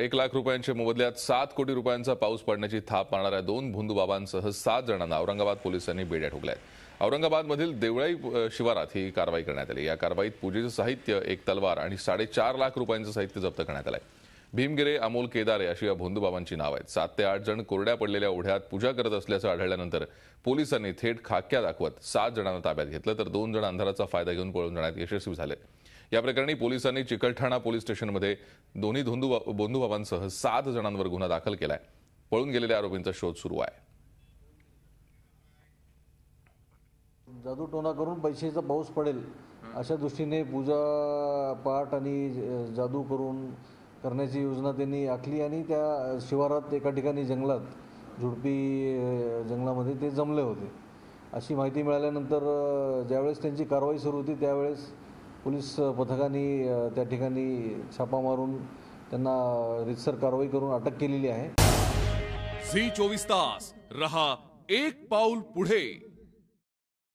एक लाख रुपयांच्या मोबदल्यात सात कोटी रुपयांचा पाऊस पडण्याची थाप मारणाऱ्या दोन भुंदूबाबांसह सात जणांना औरंगाबाद पोलिसांनी बेड्या ठोकल्या आहेत औरंगाबादमधील देवळाई शिवारात ही कारवाई करण्यात आली या कारवाईत पूजेचं साहित्य एक तलवार आणि साडेचार लाख रुपयांचं साहित्य जप्त करण्यात आलं भीमगिरे अमोल केदारे अशी या भोंदूबाबांची नाव आहेत सात ते आठ जण कोरड्या पडलेल्या ओढ्यात पूजा करत असल्याचं आढळल्यानंतर पोलिसांनी थेट खाक्या दाखवत सात जणांना ताब्यात घेतलं तर दोन जण अंधाराचा फायदा घेऊन पळून जाण्यात यशस्वी झाले या प्रकरणी पोलिसांनी चिकलठाणा पोलीस स्टेशनमध्ये दोन्ही धोंदू बंधुभावांसह सात जणांवर गुन्हा दाखल केलाय पळून गेलेल्या आरोपींचा शोध सुरू आहे टोना करून पैशाचा पाऊस पडेल अशा दृष्टीने पूजा पाठ आणि जादू करून करण्याची योजना त्यांनी आखली आणि त्या शिवारात एका ठिकाणी जंगलात झुडपी जंगलामध्ये ते जमले होते अशी माहिती मिळाल्यानंतर ज्यावेळेस त्यांची कारवाई सुरू होती त्यावेळेस पोलीस पथकाने त्या ठिकाणी छापा मारून त्यांना रितसर कारवाई करून अटक केलेली आहे झी चोवीस तास रहा एक पाऊल पुढे